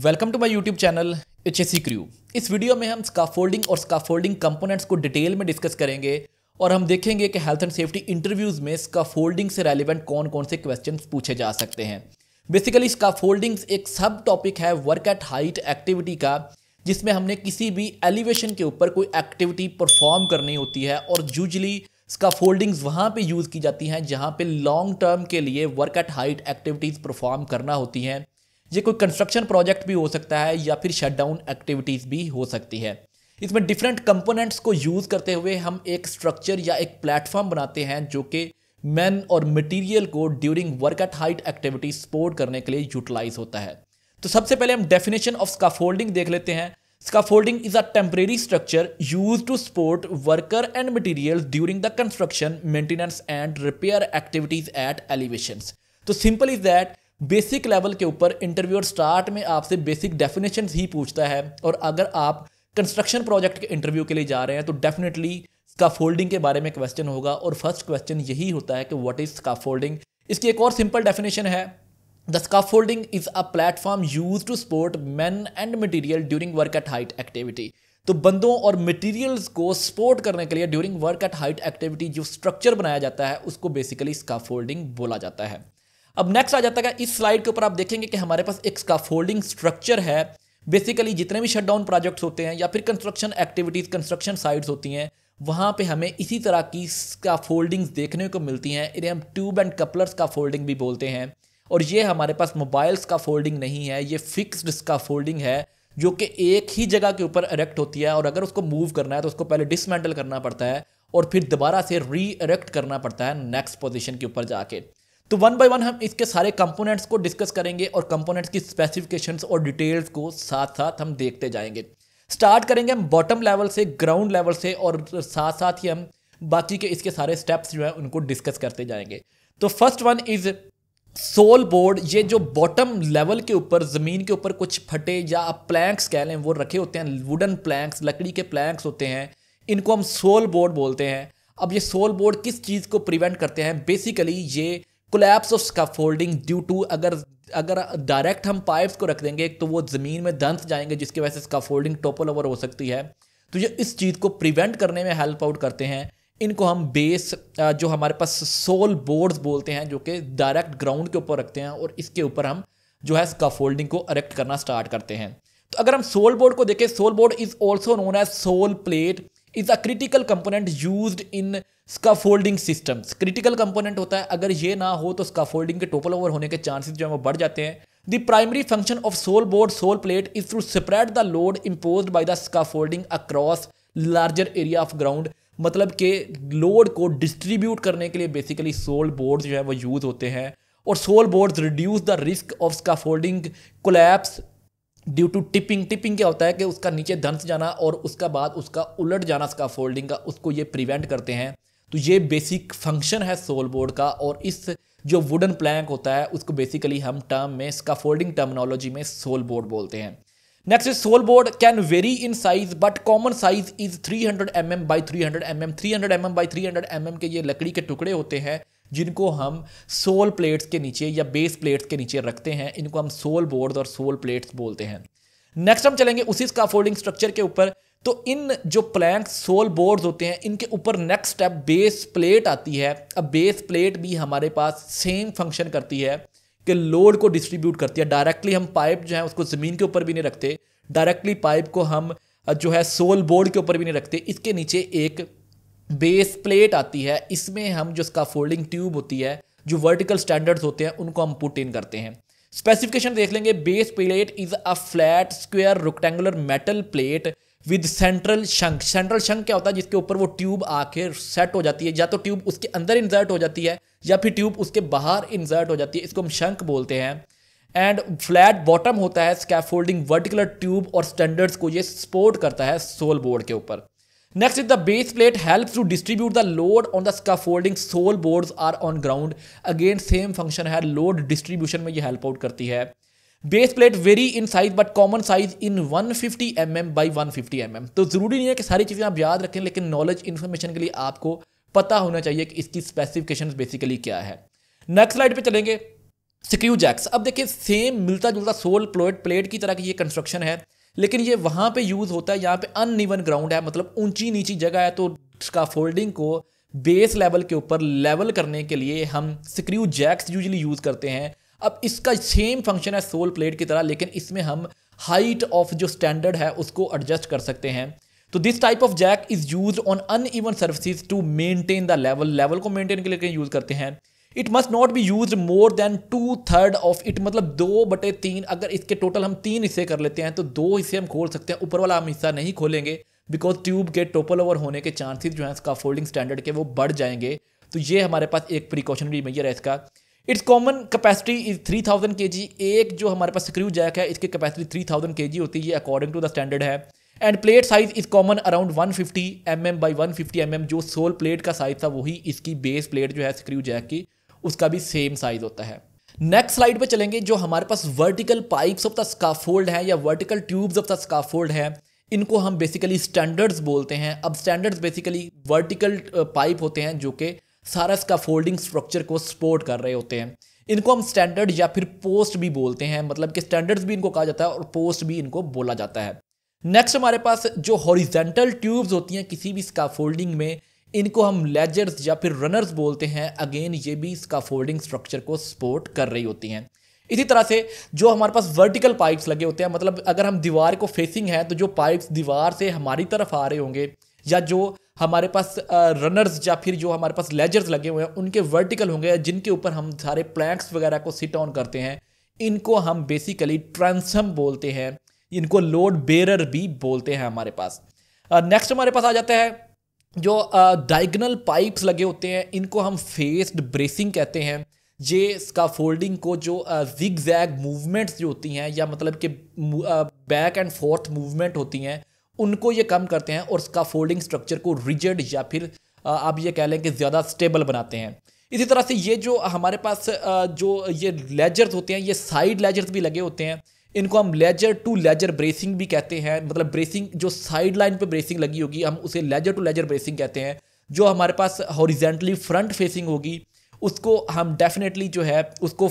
Welcome to my YouTube channel H S crew इस वीडियो में हम स्काफोल्डिंग और स्काफोल्डिंग कंपोनेंट्स को डिटेल में डिस्कस करेंगे और हम देखेंगे कि हेल्थ एंड सेफ्टी इंटरव्यूज़ में स्काफोल्डिंग से रेलिवेंट कौन कौन से क्वेश्चन पूछे जा सकते हैं बेसिकली स्काफोल्डिंग्स एक सब टॉपिक है वर्क एट हाइट एक्टिविटी का जिसमें हमने किसी भी एलिवेशन के ऊपर कोई एक्टिविटी परफॉर्म करनी होती है और यूजली स्काफोल्डिंग्स वहाँ पे यूज़ की जाती हैं जहाँ पे लॉन्ग टर्म के लिए work at height activities perform करना होती हैं ये कोई कंस्ट्रक्शन प्रोजेक्ट भी हो सकता है या फिर शटडाउन एक्टिविटीज़ भी हो सकती है इसमें डिफरेंट कंपोनेंट्स को यूज़ करते हुए हम एक स्ट्रक्चर या एक प्लेटफॉर्म बनाते हैं जो कि मैन और मटेरियल को during work at height activity support करने के लिए यूटिलाइज होता है तो सबसे पहले हम डेफिनेशन ऑफ स्काफोल्डिंग देख लेते हैं scaffolding is a temporary structure use to support worker and material during the construction maintenance and repair activities at elevation तो simple is that basic level के ऊपर इंटरव्यूअर स्टार्ट में आपसे बेसिक डेफिनेशन ही पूछता है और अगर आप कंस्ट्रक्शन प्रोजेक्ट के इंटरव्यू के लिए जा रहे हैं तो डेफिनेटली स्काफोल्डिंग के बारे में क्वेश्चन होगा और फर्स्ट क्वेश्चन यही होता है कि व्हाट इज स्काफोल्डिंग इसकी एक और सिंपल डेफिनेशन है the scaffolding is a platform use to support man and material during work at height activity तो बंदों और मटेरियल्स को सपोर्ट करने के लिए during work at height activity जो स्ट्रक्चर बनाया जाता है उसको बेसिकली स्काफोल्डिंग बोला जाता है अब नेक्स्ट आ जाता है इस स्लाइड के ऊपर आप देखेंगे कि हमारे पास एक स्काफोल्डिंग स्ट्रक्चर है बेसिकली जितने भी शटडाउन प्रोजेक्ट्स होते हैं या फिर कंस्ट्रक्शन एक्टिविटीज़ कंस्ट्रक्शन साइट्स होती हैं वहाँ पे हमें इसी तरह की का फोल्डिंग्स देखने को मिलती हैं इन्हें हम tube and couplers scaffolding भी बोलते हैं और ये हमारे पास मोबाइल्स का फोल्डिंग नहीं है ये फिक्स्ड का फोल्डिंग है जो कि एक ही जगह के ऊपर इरेक्ट होती है और अगर उसको मूव करना है तो उसको पहले डिसमेंटल करना पड़ता है और फिर दोबारा से री इरेक्ट करना पड़ता है नेक्स्ट पोजिशन के ऊपर जाके तो वन बाय वन हम इसके सारे कंपोनेंट्स को डिस्कस करेंगे और कंपोनेंट्स की स्पेसिफिकेशंस और डिटेल्स को साथ साथ हम देखते जाएंगे स्टार्ट करेंगे हम बॉटम लेवल से ग्राउंड लेवल से और साथ साथ ही हम बाकी के इसके सारे स्टेप्स जो है उनको डिस्कस करते जाएंगे तो first one is sole board ये जो बॉटम लेवल के ऊपर ज़मीन के ऊपर कुछ फटे या आप प्लैंक्स कह लें वो रखे होते हैं वुडन प्लैंक्स लकड़ी के प्लैंक्स होते हैं इनको हम सोल बोर्ड बोलते हैं अब ये सोल बोर्ड किस चीज़ को प्रिवेंट करते हैं बेसिकली ये collapse of scaffolding due to अगर अगर डायरेक्ट हम पाइप्स को रख देंगे तो वो ज़मीन में धंस जाएंगे जिसकी वजह से इसका फोल्डिंग टोपल ओवर हो सकती है तो ये इस चीज़ को प्रिवेंट करने में हेल्प आउट करते हैं इनको हम बेस जो हमारे पास सोल बोर्ड्स बोलते हैं जो कि डायरेक्ट ग्राउंड के ऊपर रखते हैं और इसके ऊपर हम जो है इसका फोल्डिंग को अरेक्ट करना स्टार्ट करते हैं तो अगर हम सोल बोर्ड को देखें sole board is also known as sole plate is a critical component use in scaffolding systems critical component होता है अगर ये ना हो तो स्काफोल्डिंग के टोपल ओवर होने के चांसेस जो है वो बढ़ जाते हैं primary function of sole board sole plate is to spread the load impose by the scaffolding across larger area of ground मतलब कि लोड को डिस्ट्रीब्यूट करने के लिए बेसिकली सोल बोर्ड जो है वो यूज़ होते हैं और sole board reduce the risk of scaffolding collapse due to tipping tipping क्या होता है कि उसका नीचे धंस जाना और उसका बाद उसका उलट जाना स्काफोल्डिंग का उसको ये प्रिवेंट करते हैं तो ये बेसिक फंक्शन है सोल बोर्ड का और इस जो वुडन प्लैंक होता है उसको बेसिकली हम टर्म में इसका फोल्डिंग टर्मिनोलॉजी में सोल बोर्ड बोलते हैं next is sole board can vary in size but common size is 300 hundred M M by three hundred M M three hundred M M by three hundred M M के ये लकड़ी के टुकड़े होते हैं जिनको हम सोल प्लेट्स के नीचे या बेस प्लेट्स के नीचे रखते हैं इनको हम सोल बोर्ड और सोल प्लेट्स बोलते हैं नेक्स्ट हम चलेंगे उसी स्काफोल्डिंग स्ट्रक्चर के ऊपर तो इन जो प्लैंक सोल बोर्ड्स होते हैं इनके ऊपर नेक्स्ट स्टेप बेस प्लेट आती है अब बेस प्लेट भी हमारे पास सेम फंक्शन करती है कि लोड को डिस्ट्रीब्यूट करती है डायरेक्टली हम पाइप जो है उसको ज़मीन के ऊपर भी नहीं रखते डायरेक्टली पाइप को हम जो है सोल बोर्ड के ऊपर भी नहीं रखते इसके नीचे एक बेस प्लेट आती है इसमें हम जो इसका फोल्डिंग ट्यूब होती है जो वर्टिकल स्टैंडर्ड्स होते हैं उनको हम पुट इन करते हैं स्पेसिफिकेशन देख लेंगे base plate is a flat square rectangular metal plate with central shank central shank क्या होता है जिसके ऊपर वो ट्यूब आके सेट हो जाती है या तो ट्यूब उसके अंदर इंसर्ट हो जाती है या फिर ट्यूब उसके बाहर इंसर्ट हो जाती है इसको हम शंक बोलते हैं एंड फ्लैट बॉटम होता है स्कैफोल्डिंग वर्टिकुलर ट्यूब और स्टैंडर्ड्स को ये सपोर्ट करता है सोल बोर्ड के ऊपर next is the base plate help to distribute the load on the scaffolding sole boards are on ground again same function है लोड डिस्ट्रीब्यूशन में ये हेल्प आउट करती है base plate vary in size but common size in 150 fifty M M by one M तो ज़रूरी नहीं है कि सारी चीज़ें आप याद रखें लेकिन नॉलेज इन्फॉर्मेशन के लिए आपको पता होना चाहिए कि इसकी स्पेसिफिकेशन बेसिकली क्या है नेक्स्ट स्लाइड पे चलेंगे स्क्रू जैक्स अब देखिए सेम मिलता जुलता सोल प्लेट प्लेट की तरह की ये कंस्ट्रक्शन है लेकिन ये वहाँ पे यूज़ होता है यहाँ पे अनइवन ग्राउंड है मतलब ऊंची नीची जगह है तो उसका फोल्डिंग को बेस लेवल के ऊपर लेवल करने के लिए हम स्क्रू जैक्स यूजली यूज़ करते हैं अब इसका सेम फंक्शन है सोल प्लेट की तरह लेकिन इसमें हम हाइट ऑफ जो स्टैंडर्ड है उसको एडजस्ट कर सकते हैं तो this type of jack is use on uneven service to maintain the level level को मेनटेन के लिए यूज़ करते हैं it must not be use more than two third of it मतलब दो बटे तीन अगर इसके टोटल हम तीन हिस्से कर लेते हैं तो दो हिस्से हम खोल सकते हैं ऊपर वाला हम हिस्सा नहीं खोलेंगे बिकॉज ट्यूब के टोपल ओवर होने के चांसेस जो हैं इसका फोल्डिंग स्टैंडर्ड के वो बढ़ जाएंगे तो ये हमारे पास एक प्रिकॉशनरी मैयर है इसका its common capacity is three thousand K G एक जो हमारे पास स्क्रू जैक है इसकी capacity three thousand K G होती है अकॉर्डिंग टू द स्टैंडर्ड है end plate size is common around one fifty M M by one fifty M M जो sole plate का साइज था वही इसकी बेस प्लेट जो है स्क्रू जैक की उसका भी सेम साइज होता है नेक्स्ट स्लाइड पे चलेंगे जो हमारे पास vertical pipes of the scaffold है या vertical tubes of the scaffold है इनको हम बेसिकली स्टैंडर्ड्स बोलते हैं अब स्टैंडर्ड्स बेसिकली वर्टिकल पाइप होते हैं जो कि सारा इसका फोल्डिंग स्ट्रक्चर को सपोर्ट कर रहे होते हैं इनको हम स्टैंडर्ड या फिर पोस्ट भी बोलते हैं मतलब कि स्टैंडर्ड्स भी इनको कहा जाता है और पोस्ट भी इनको बोला जाता है नेक्स्ट हमारे पास जो हॉरिजेंटल ट्यूब्स होती हैं किसी भी इसका फोल्डिंग में इनको हम लेजर्स या फिर रनर्स बोलते हैं अगेन ये भी इसका फोल्डिंग स्ट्रक्चर को सपोर्ट कर रही होती हैं इसी तरह से जो हमारे पास वर्टिकल पाइप्स लगे होते हैं मतलब अगर हम दीवार को फेसिंग है तो जो पाइप्स दीवार से हमारी तरफ आ रहे होंगे या जो हमारे पास रनर्स या फिर जो हमारे पास लेजर्स लगे हुए हैं उनके वर्टिकल होंगे जिनके ऊपर हम सारे प्लैंक्स वगैरह को सिट ऑन करते हैं इनको हम बेसिकली ट्रांसम बोलते हैं इनको लोड बेरर भी बोलते हैं हमारे पास नेक्स्ट हमारे पास आ जाता है जो डायगनल पाइप्स लगे होते हैं इनको हम फेस्ड ब्रेसिंग कहते हैं ये इसका फोल्डिंग को जो जिग जैग मूवमेंट्स जो होती हैं या मतलब कि बैक एंड फोर्थ मूवमेंट होती हैं उनको ये कम करते हैं और उसका फोल्डिंग स्ट्रक्चर को रिजिड या फिर आप ये कह लें कि ज़्यादा स्टेबल बनाते हैं इसी तरह से ये जो हमारे पास जो ये लेजर्स होते हैं ये साइड लेजर्स भी लगे होते हैं इनको हम लेजर टू लेजर ब्रेसिंग भी कहते हैं मतलब ब्रेसिंग जो साइड लाइन पर ब्रेसिंग लगी होगी हम उसे लेजर टू लेजर ब्रेसिंग कहते हैं जो हमारे पास हॉरिजेंटली फ्रंट फेसिंग होगी उसको हम डेफिनेटली जो है उसको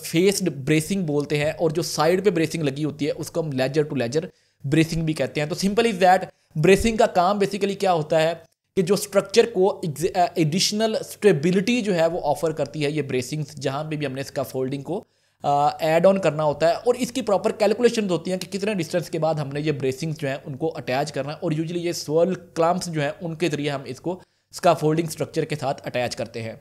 फेस्ड ब्रेसिंग बोलते हैं और जो साइड पे ब्रेसिंग लगी होती है उसको हम लेजर टू लेजर ब्रेसिंग भी कहते हैं तो सिंपल इज दैट ब्रेसिंग का काम बेसिकली क्या होता है कि जो स्ट्रक्चर को एडिशनल स्टेबिलिटी uh, जो है वो ऑफर करती है ये ब्रेसिंग्स जहाँ पे भी हमने इसका फोल्डिंग को एड uh, ऑन करना होता है और इसकी प्रॉपर कैलकुलेशन होती हैं कि कितने डिस्टेंस के बाद हमने ये ब्रेसिंग्स जो हैं उनको अटैच करना है और यूजली ये स्वर्ल क्लाम्प्स जो हैं उनके ज़रिए हम इसको इसका फोल्डिंग स्ट्रक्चर के साथ अटैच करते हैं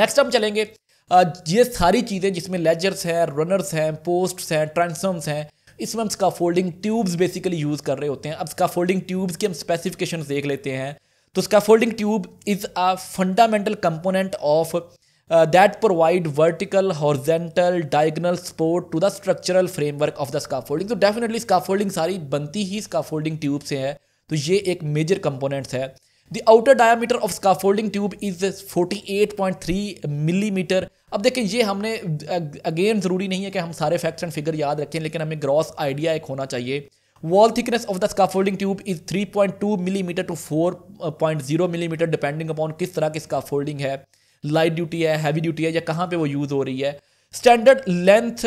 नेक्स्ट हम चलेंगे uh, ये सारी चीज़ें जिसमें लेजर्स हैं रनर्स हैं पोस्ट्स हैं ट्रांसम्स हैं इसमें हम scaffolding tubes basically use कर रहे होते हैं अब स्का फोल्डिंग ट्यूब्स की हम स्पेसिफिकेशन देख लेते हैं तो scaffolding tube is a fundamental component of that provide vertical horizontal diagonal support to the structural framework of the scaffolding तो डेफिनेटली स्काफोल्डिंग सारी बनती ही स्काफोल्डिंग ट्यूब से है तो ये एक मेजर कंपोनेंट्स है the outer diameter of scaffolding tube is 48.3 millimetre अब देखें ये हमने अगेन ज़रूरी नहीं है कि हम सारे फैक्ट्स एंड फिगर याद रखें लेकिन हमें ग्रॉस आइडिया एक होना चाहिए wall thickness of the scaffolding tube is 3.2 millimetre to 4.0 millimetre depending upon किस तरह की स्काफोल्डिंग है लाइट ड्यूटी है हैवी ड्यूटी है या कहाँ पे वो यूज़ हो रही है standard length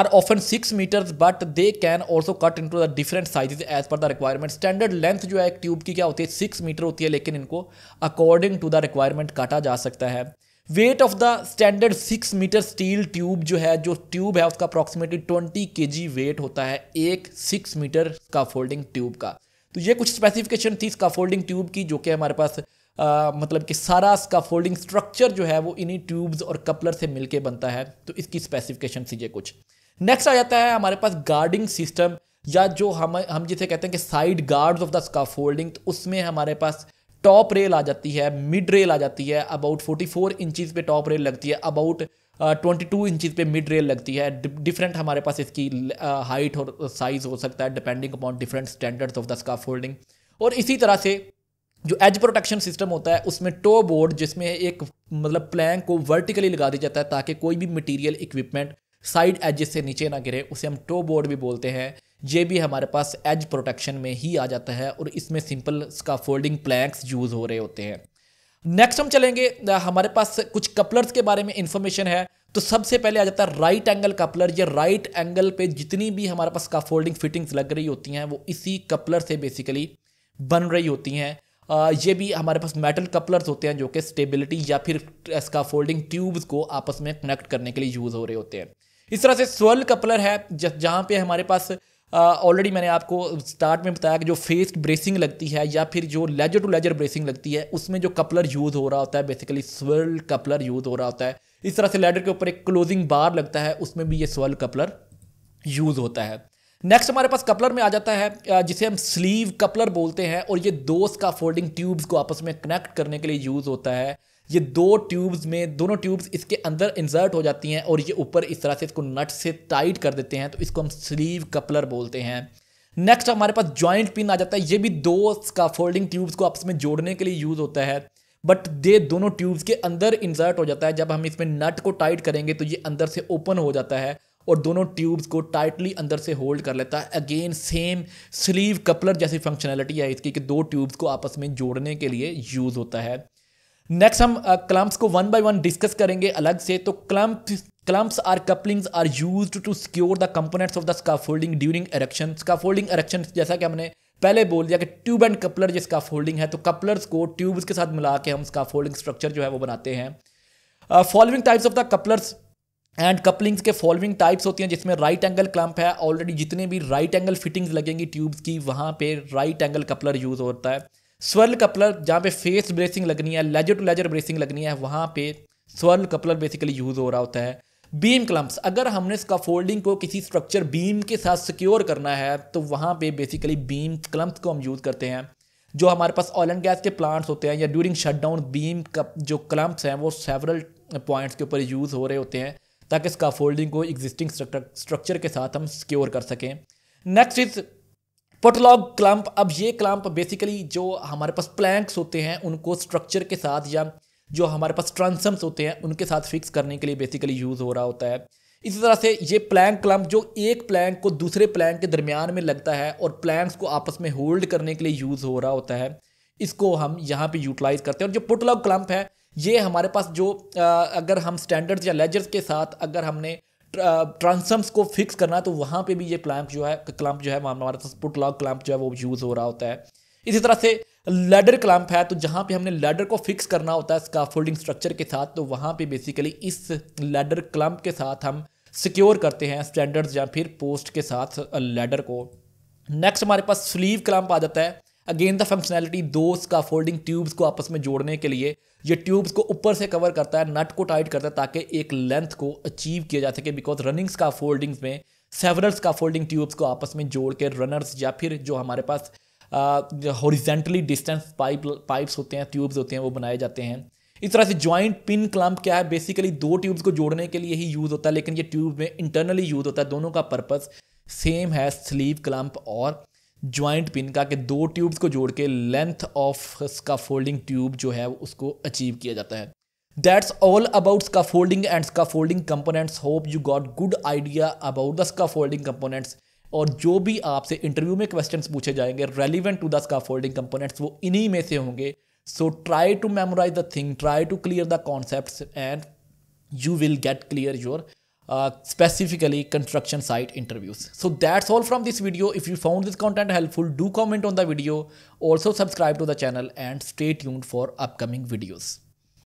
are often six metres but they can also cut into the different sizes as per the requirement standard length जो है एक ट्यूब की क्या होती है सिक्स मीटर होती है लेकिन इनको अकॉर्डिंग टू द रिक्वायरमेंट काटा जा सकता है weight of the standard six metre steel tube जो है जो ट्यूब है उसका अप्रॉक्सीमेटली ट्वेंटी के वेट होता है एक सिक्स मीटर का फोल्डिंग ट्यूब का तो ये कुछ स्पेसिफिकेशन थी इसका फोल्डिंग ट्यूब की जो कि हमारे पास आ, मतलब कि सारा इसका फोल्डिंग स्ट्रक्चर जो है वो इन्हीं ट्यूब्स और कपलर से मिलके बनता है तो इसकी स्पेसिफिकेशन थी ये कुछ नेक्स्ट आ जाता है हमारे पास गार्डिंग सिस्टम या जो हम हम जिसे कहते हैं कि side guards of the scaffolding तो उसमें हमारे पास टॉप रेल आ जाती है मिड रेल आ जाती है अबाउट 44 इंचज़ पे टॉप रेल लगती है अबाउट ट्वेंटी टू इंचज़ पे मिड रेल लगती है डिफरेंट हमारे पास इसकी हाइट uh, और साइज़ हो सकता है depending upon different standards of the scaffolding और इसी तरह से जो एज प्रोटेक्शन सिस्टम होता है उसमें टो बोर्ड जिसमें एक मतलब प्लैंक को वर्टिकली लगा दिया जाता है ताकि कोई भी मटीरियल इक्विपमेंट साइड एजेस से नीचे ना गिरे उसे हम टो बोर्ड भी बोलते हैं ये भी हमारे पास एज प्रोटेक्शन में ही आ जाता है और इसमें सिंपल इसका फोल्डिंग प्लैंक्स यूज़ हो रहे होते हैं नेक्स्ट हम चलेंगे हमारे पास कुछ कपलर्स के बारे में इंफॉर्मेशन है तो सबसे पहले आ जाता है राइट एंगल कपलर ये राइट एंगल पे जितनी भी हमारे पास का फोल्डिंग फिटिंग्स लग रही होती हैं वो इसी कपलर से बेसिकली बन रही होती हैं ये भी हमारे पास मेटल कपलर्स होते हैं जो कि स्टेबिलिटी या फिर इसका फोल्डिंग ट्यूब्स को आपस में कनेक्ट करने के लिए यूज़ हो रहे होते हैं इस तरह से स्वर्ल कपलर है जहाँ पे हमारे पास ऑलरेडी मैंने आपको स्टार्ट में बताया कि जो फेस ब्रेसिंग लगती है या फिर जो लेजर टू लेजर ब्रेसिंग लगती है उसमें जो कपलर यूज़ हो रहा होता है बेसिकली स्वर्ल कपलर यूज़ हो रहा होता है इस तरह से लेडर के ऊपर एक क्लोजिंग बार लगता है उसमें भी ये स्वर्ल कपलर यूज़ होता है नेक्स्ट हमारे पास कपलर में आ जाता है जिसे हम स्लीव कपलर बोलते हैं और ये दोस्त का फोल्डिंग ट्यूब्स को आपस में कनेक्ट करने के लिए यूज़ होता है ये दो ट्यूब्स में दोनों ट्यूब्स इसके अंदर इंसर्ट हो जाती हैं और ये ऊपर इस तरह से इसको नट से टाइट कर देते हैं तो इसको हम स्लीव कपलर बोलते हैं नेक्स्ट हमारे पास जॉइंट पिन आ जाता है ये भी दो फोल्डिंग ट्यूब्स को आपस में जोड़ने के लिए यूज़ होता है बट दे दोनों ट्यूब्स के अंदर इंसर्ट हो जाता है जब हम इसमें नट को टाइट करेंगे तो ये अंदर से ओपन हो जाता है और दोनों ट्यूब्स को टाइटली अंदर से होल्ड कर लेता है अगेन सेम स्लीव कपलर जैसी फंक्शनैलिटी है इसकी कि दो ट्यूब्स को आपस में जोड़ने के लिए यूज़ होता है नेक्स्ट हम क्लम्प्स uh, को वन बाय वन डिस्कस करेंगे अलग से तो clamp clamps are couplings are use to to the the of the the during during erection. Folding erection जैसा कि हमने पहले बोल दिया कि ट्यूब एंड कपलर जो स्काफोल्डिंग है तो कपलर्स को ट्यूब्स के साथ मिला के हम स्काफोल्डिंग स्ट्रक्चर जो है वो बनाते हैं following types of the couplers and couplings के फॉलोइंग टाइप्स होती हैं जिसमें राइट एंगल क्लम्प है ऑलरेडी जितने भी राइट एंगल फिटिंग्स लगेंगी ट्यूब्स की वहाँ पे राइट एंगल कपलर यूज़ होता है स्वर्ल कपलर जहाँ पे फेस ब्रेसिंग लगनी है लेजर टू लेजर ब्रेसिंग लगनी है वहाँ पे स्वर्ल कपलर बेसिकली यूज़ हो रहा होता है बीम क्लम्प्स अगर हमने इसका फोल्डिंग को किसी स्ट्रक्चर बीम के साथ सिक्योर करना है तो वहाँ पे बेसिकली बीम क्लम्प्स को हम यूज़ करते हैं जो हमारे पास ऑयल एंड गैस के प्लांट्स होते हैं या ड्यूरिंग शटडाउन बीम का जो क्लम्प्स हैं वो सेवरल पॉइंट्स के ऊपर यूज़ हो रहे होते हैं ताकि इसका फोल्डिंग को एग्जिस्टिंग स्ट्रक्चर के साथ हम सिक्योर कर सकें नेक्स्ट इज़ पटलॉग क्लम्प अब ये क्लम्प बेसिकली जो हमारे पास प्लैंक्स होते हैं उनको स्ट्रक्चर के साथ या जो हमारे पास ट्रांसम्स होते हैं उनके साथ फिक्स करने के लिए बेसिकली यूज़ हो रहा होता है इसी तरह से ये प्लैंक क्लम्प जो एक प्लैंक को दूसरे प्लैंक के दरमियान में लगता है और प्लैंक्स को आपस में होल्ड करने के लिए यूज़ हो रहा होता है इसको हम यहाँ पे यूटिलाइज़ करते हैं और जो पुटलॉग क्लम्प है ये हमारे पास जो आ, अगर हम स्टैंडर्ड्स या लेजर्स के साथ अगर हमने ट्रांसम्स को फिक्स करना तो वहाँ पे भी ये क्लैंप जो है क्लैंप जो है पास पुट लॉक क्लैंप जो है वो यूज़ हो रहा होता है इसी तरह से लेडर क्लैंप है तो जहाँ पे हमने लेडर को फिक्स करना होता है फोल्डिंग स्ट्रक्चर के साथ तो वहाँ पे बेसिकली इस लेडर क्लैंप के साथ हम सिक्योर करते हैं स्टैंडर्ड्स या फिर पोस्ट के साथ लेडर को नेक्स्ट हमारे पास स्लीव क्लैंप आ जाता है अगेन द फंक्शनैलिटी दो फोल्डिंग ट्यूब्स को आपस में जोड़ने के लिए ये ट्यूब्स को ऊपर से कवर करता है नट को टाइट करता है ताकि एक लेंथ को अचीव किया जा सके बिकॉज रनिंग्स का फोल्डिंग्स में का फोल्डिंग ट्यूब्स को आपस में जोड़ के रनर्स या फिर जो हमारे पास हॉरिजेंटली डिस्टेंस पाइप पाइप्स होते हैं ट्यूब्स होते हैं वो बनाए जाते हैं इस तरह से ज्वाइंट पिन क्लम्प क्या है बेसिकली दो ट्यूब्स को जोड़ने के लिए ही यूज़ होता है लेकिन ये ट्यूब में इंटरनली यूज़ होता है दोनों का पर्पज़ सेम है स्लीव क्लम्प और ज्वाइंट पिन का कि दो ट्यूब्स को जोड़ के length of scaffolding tube जो है उसको अचीव किया जाता है that's all about scaffolding and scaffolding components hope you got good idea about the scaffolding components और जो भी आपसे इंटरव्यू में क्वेश्चंस पूछे जाएंगे relevant to the scaffolding components वो इन्हीं में से होंगे सो try to memorise the thing try to clear the concept and you will get clear your Uh, specifically construction site interviews. So that's all from this video. If you found this content helpful, do comment on the video. Also subscribe to the channel and stay tuned for upcoming videos.